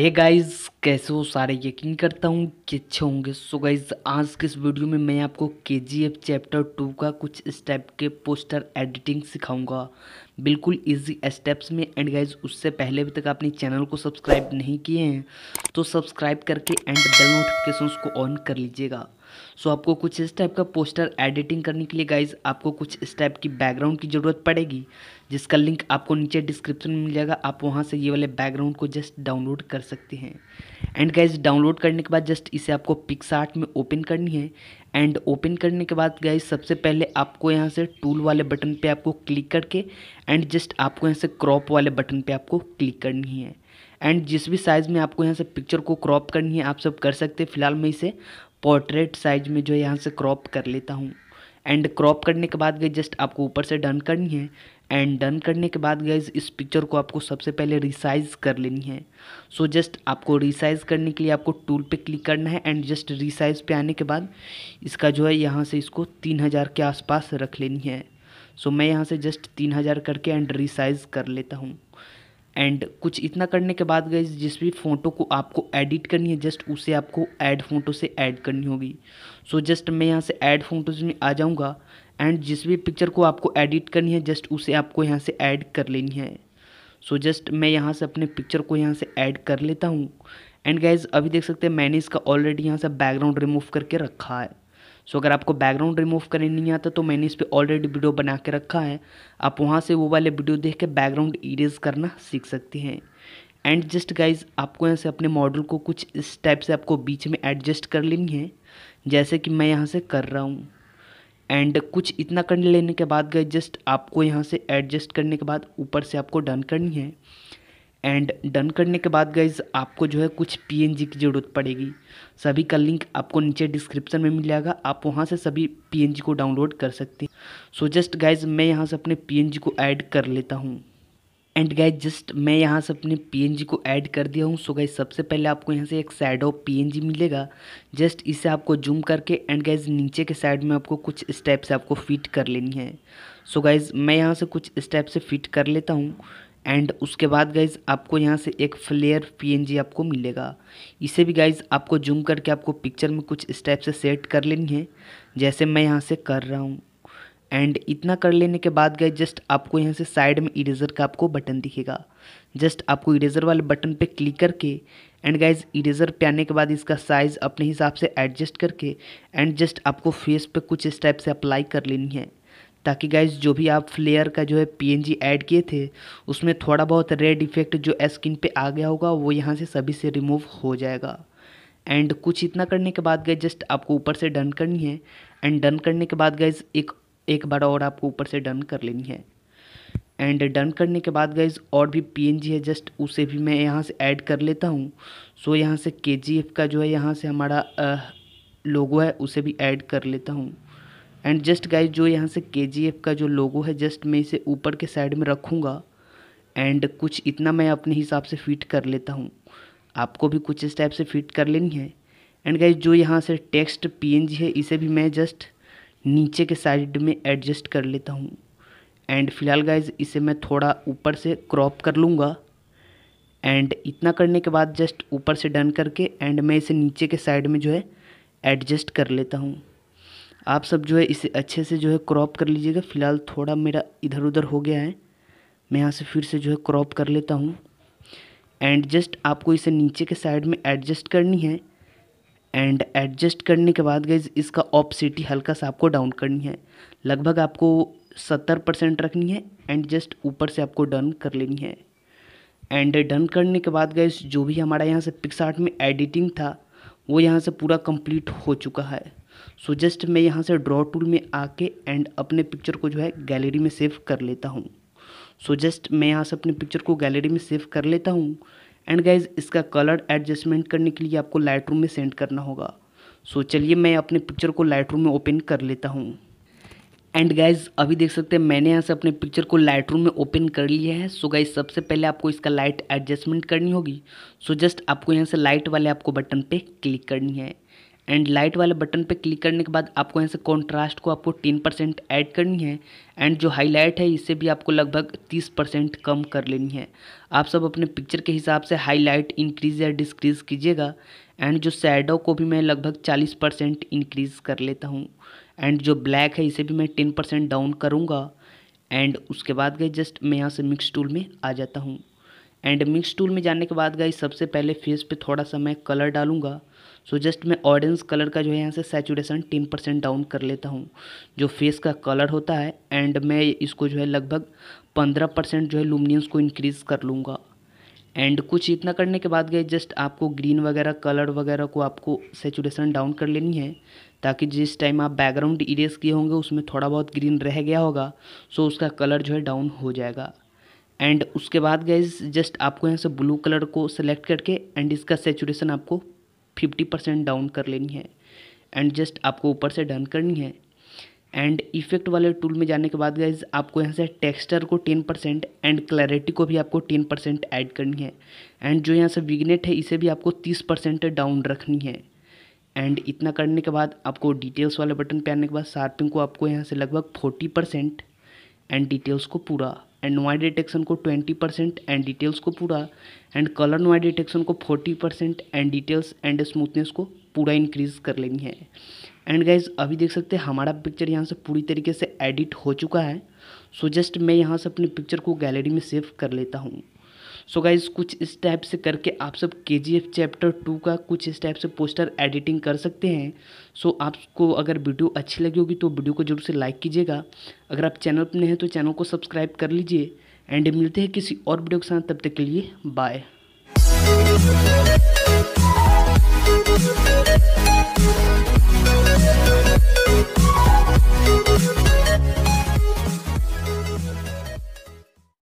hey guys कैसे हो सारे यकीन करता हूँ कि अच्छे होंगे सो गाइस आज के इस वीडियो में मैं आपको के जी एफ चैप्टर टू का कुछ स्टेप के पोस्टर एडिटिंग सिखाऊंगा बिल्कुल इजी स्टेप्स में एंड गाइस उससे पहले अभी तक आपने चैनल को सब्सक्राइब नहीं किए हैं तो सब्सक्राइब करके एंड बेल नोटिफिकेशंस को ऑन कर लीजिएगा सो so, आपको कुछ इस टाइप का पोस्टर एडिटिंग करने के लिए गाइज आपको कुछ इस टाइप की बैकग्राउंड की ज़रूरत पड़ेगी जिसका लिंक आपको नीचे डिस्क्रिप्शन में मिल जाएगा आप वहाँ से ये वाले बैकग्राउंड को जस्ट डाउनलोड कर सकते हैं एंड गाइज डाउनलोड करने के बाद जस्ट इसे आपको पिक्सार्ट में ओपन करनी है एंड ओपन करने के बाद गाइज सबसे पहले आपको यहाँ से टूल वाले बटन पर आपको क्लिक करके एंड जस्ट आपको यहाँ से क्रॉप वाले बटन पर आपको क्लिक करनी है एंड जिस भी साइज़ में आपको यहाँ से पिक्चर को क्रॉप करनी है आप सब कर सकते हैं फिलहाल मैं इसे पोर्ट्रेट साइज में जो है यहाँ से क्रॉप कर लेता हूँ एंड क्रॉप करने के बाद गई जस्ट आपको ऊपर से डन करनी है एंड डन करने के बाद गए इस पिक्चर को आपको सबसे पहले रिसाइज़ कर लेनी है सो so जस्ट आपको रिसाइज़ करने के लिए आपको टूल पे क्लिक करना है एंड जस्ट रिसाइज़ पे आने के बाद इसका जो है यहाँ से इसको तीन हज़ार के आसपास रख लेनी है सो so मैं यहाँ से जस्ट तीन हज़ार करके एंड रिसाइज़ कर लेता हूँ एंड कुछ इतना करने के बाद गई जिस भी फ़ोटो को आपको एडिट करनी है जस्ट उसे आपको ऐड फ़ोटो से ऐड करनी होगी सो so, जस्ट मैं यहाँ से ऐड फ़ोटोज़ में आ जाऊँगा एंड जिस भी पिक्चर को आपको एडिट करनी है जस्ट उसे आपको यहाँ से ऐड कर लेनी है सो so, जस्ट मैं यहाँ से अपने पिक्चर को यहाँ से ऐड कर लेता हूँ एंड गाइज अभी देख सकते हैं मैंने इसका ऑलरेडी यहाँ से बैकग्राउंड रिमूव करके रखा है सो अगर आपको बैकग्राउंड रिमूव करने नहीं आता तो मैंने इस पर ऑलरेडी वीडियो बना के रखा है आप वहाँ से वो वाले वीडियो देख के बैकग्राउंड इरेज करना सीख सकते हैं एंड जस्ट गाइज आपको यहाँ से अपने मॉडल को कुछ इस टाइप से आपको बीच में एडजस्ट कर लेनी है जैसे कि मैं यहाँ से कर रहा हूँ एंड कुछ इतना कर लेने के बाद गए जस्ट आपको यहाँ से एडजस्ट करने के बाद ऊपर से आपको डन करनी है एंड डन करने के बाद गाइज आपको जो है कुछ पीएनजी की ज़रूरत पड़ेगी सभी का लिंक आपको नीचे डिस्क्रिप्शन में मिल जाएगा आप वहाँ से सभी पीएनजी को डाउनलोड कर सकते हैं सो जस्ट गाइज मैं यहाँ से अपने पीएनजी को ऐड कर लेता हूँ एंड गाइज जस्ट मैं यहाँ से अपने पीएनजी को ऐड कर दिया हूँ सो गाइज सबसे पहले आपको यहाँ से एक साइड ऑफ पी मिलेगा जस्ट इसे आपको जूम करके एंड गाइज नीचे के साइड में आपको कुछ स्टेप्स आपको फिट कर लेनी है सो so गाइज मैं यहाँ से कुछ स्टेप से फिट कर लेता हूँ एंड उसके बाद गाइज आपको यहाँ से एक फ्लेयर पीएनजी आपको मिलेगा इसे भी गाइज आपको जूम करके आपको पिक्चर में कुछ स्टेप से सेट कर लेनी है जैसे मैं यहाँ से कर रहा हूँ एंड इतना कर लेने के बाद गए जस्ट आपको यहाँ से साइड में इरेजर का आपको बटन दिखेगा जस्ट आपको इरेजर वाले बटन पे क्लिक करके एंड गाइज इरेजर पे आने के बाद इसका साइज़ अपने हिसाब से एडजस्ट करके एंड जस्ट आपको फेस पे कुछ इस टाइप से अप्लाई कर लेनी है ताकि गाइज जो भी आप फ्लेयर का जो है पीएनजी ऐड किए थे उसमें थोड़ा बहुत रेड इफेक्ट जो स्किन पे आ गया होगा वो यहाँ से सभी से रिमूव हो जाएगा एंड कुछ इतना करने के बाद गए जस्ट आपको ऊपर से डन करनी है एंड डन करने के बाद गाइज एक एक बार और आपको ऊपर से डन कर लेनी है एंड डन करने के बाद गाइज और भी पी है जस्ट उसे भी मैं यहाँ से ऐड कर लेता हूँ सो यहाँ से के का जो है यहाँ से हमारा लोगो है उसे भी ऐड कर लेता हूँ एंड जस्ट गाइज जो यहाँ से के का जो लोगो है जस्ट मैं इसे ऊपर के साइड में रखूँगा एंड कुछ इतना मैं अपने हिसाब से फिट कर लेता हूँ आपको भी कुछ इस टाइप से फिट कर लेनी है एंड गाइज जो यहाँ से टेक्स्ट पी है इसे भी मैं जस्ट नीचे के साइड में एडजस्ट कर लेता हूँ एंड फिलहाल गाइज इसे मैं थोड़ा ऊपर से क्रॉप कर लूँगा एंड इतना करने के बाद जस्ट ऊपर से डन करके एंड मैं इसे नीचे के साइड में जो है एडजस्ट कर लेता हूँ आप सब जो है इसे अच्छे से जो है क्रॉप कर लीजिएगा फ़िलहाल थोड़ा मेरा इधर उधर हो गया है मैं यहाँ से फिर से जो है क्रॉप कर लेता हूँ एंड जस्ट आपको इसे नीचे के साइड में एडजस्ट करनी है एंड एडजस्ट करने के बाद गई इसका ऑपसिटी हल्का सा आपको डाउन करनी है लगभग आपको सत्तर परसेंट रखनी है एंड जस्ट ऊपर से आपको डन कर लेनी है एंड डन करने के बाद गए जो भी हमारा यहाँ से पिक्स में एडिटिंग था वो यहाँ से पूरा कंप्लीट हो चुका है सो जस्ट मैं यहाँ से ड्रॉ टूल में आके एंड अपने पिक्चर को जो है गैलरी में सेव कर लेता हूँ सो जस्ट मैं यहाँ से अपने पिक्चर को गैलरी में सेव कर लेता हूँ एंड गाइज इसका कलर एडजस्टमेंट करने के लिए आपको लाइट में सेंड करना होगा सो so, चलिए मैं अपने पिक्चर को लाइट में ओपन कर लेता हूँ एंड गाइज अभी देख सकते हैं मैंने यहाँ से अपने पिक्चर को लाइट में ओपन कर लिया है सो so, गाइज सबसे पहले आपको इसका लाइट एडजस्टमेंट करनी होगी सो so, जस्ट आपको यहाँ से लाइट वाले आपको बटन पे क्लिक करनी है एंड लाइट वाले बटन पे क्लिक करने के बाद आपको यहाँ से कॉन्ट्रास्ट को आपको टेन परसेंट ऐड करनी है एंड जो हाईलाइट है इसे भी आपको लगभग तीस परसेंट कम कर लेनी है आप सब अपने पिक्चर के हिसाब से हाईलाइट इंक्रीज या डिस्क्रीज कीजिएगा एंड जो सैडो को भी मैं लगभग चालीस परसेंट इंक्रीज़ कर लेता हूँ एंड जो ब्लैक है इसे भी मैं टेन परसेंट डाउन करूँगा एंड उसके बाद गए जस्ट मैं यहाँ से मिक्स टूल में आ जाता हूँ एंड मिक्स टूल में जाने के बाद गाइस सबसे पहले फेस पे थोड़ा सा मैं कलर डालूंगा सो so जस्ट मैं ऑरेंज कलर का जो है यहाँ से सेचुरेशन टेन परसेंट डाउन कर लेता हूँ जो फेस का कलर होता है एंड मैं इसको जो है लगभग पंद्रह परसेंट जो है लुमिनियंस को इंक्रीज़ कर लूँगा एंड कुछ इतना करने के बाद गए जस्ट आपको ग्रीन वगैरह कलर वगैरह को आपको सेचुरेशन डाउन कर लेनी है ताकि जिस टाइम आप बैकग्राउंड इरेज किए होंगे उसमें थोड़ा बहुत ग्रीन रह गया होगा सो उसका कलर जो है डाउन हो जाएगा एंड उसके बाद गाइज जस्ट आपको यहाँ से ब्लू कलर को सेलेक्ट करके एंड इसका सेचुरेशन आपको फिफ्टी परसेंट डाउन कर लेनी है एंड जस्ट आपको ऊपर से डन करनी है एंड इफेक्ट वाले टूल में जाने के बाद गाइज आपको यहाँ से टेक्सचर को टेन परसेंट एंड क्लैरिटी को भी आपको टेन परसेंट ऐड करनी है एंड जो यहाँ से विगनेट है इसे भी आपको तीस परसेंट डाउन रखनी है एंड इतना करने के बाद आपको डिटेल्स वाले बटन पे आने के बाद शार्पिंग को आपको यहाँ से लगभग फोर्टी परसेंट एंड डिटेल्स को पूरा एंड नोआई डिटेक्शन को ट्वेंटी परसेंट एंड डिटेल्स को पूरा एंड कलर नोआई डिटेक्शन को forty percent and details and smoothness को पूरा इंक्रीज कर लेनी है एंड गाइज अभी देख सकते हैं हमारा पिक्चर यहाँ से पूरी तरीके से एडिट हो चुका है सो so जस्ट मैं यहाँ से अपने पिक्चर को गैलरी में सेव कर लेता हूँ सो गाइज कुछ इस टाइप से करके आप सब के जी एफ चैप्टर टू का कुछ इस टाइप से पोस्टर एडिटिंग कर सकते हैं सो so, आपको अगर वीडियो अच्छी लगी होगी तो वीडियो को जरूर से लाइक कीजिएगा अगर आप चैनल पर नए हैं तो चैनल को सब्सक्राइब कर लीजिए एंड मिलते हैं किसी और वीडियो के साथ तब तक के लिए बाय